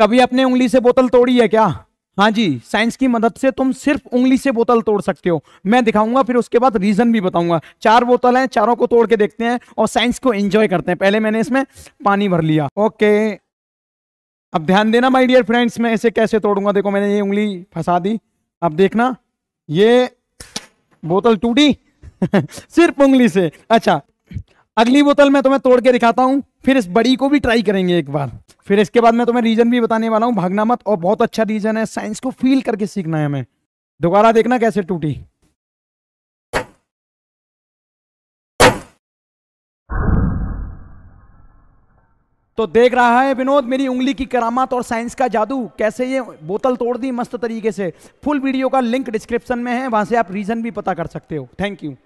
कभी अपने उंगली से बोतल तोड़ी है क्या हाँ जी साइंस की मदद से तुम सिर्फ उंगली से बोतल तोड़ सकते हो मैं दिखाऊंगा फिर उसके बाद रीजन भी बताऊंगा चार बोतल हैं चारों को तोड़ के देखते हैं और साइंस को एंजॉय करते हैं पहले मैंने इसमें पानी भर लिया ओके अब ध्यान देना माय डियर फ्रेंड्स मैं इसे कैसे तोड़ूंगा देखो मैंने ये उंगली फंसा दी अब देखना ये बोतल टूटी सिर्फ उंगली से अच्छा अगली बोतल मैं तुम्हें तोड़ के दिखाता हूँ फिर इस बड़ी को भी ट्राई करेंगे एक बार फिर इसके बाद मैं तुम्हें रीजन भी बताने वाला हूँ भागना मत और बहुत अच्छा रीजन है साइंस को फील करके सीखना है हमें दोबारा देखना कैसे टूटी तो देख रहा है विनोद मेरी उंगली की करामात और साइंस का जादू कैसे ये बोतल तोड़ दी मस्त तरीके से फुल वीडियो का लिंक डिस्क्रिप्शन में है वहां से आप रीजन भी पता कर सकते हो थैंक यू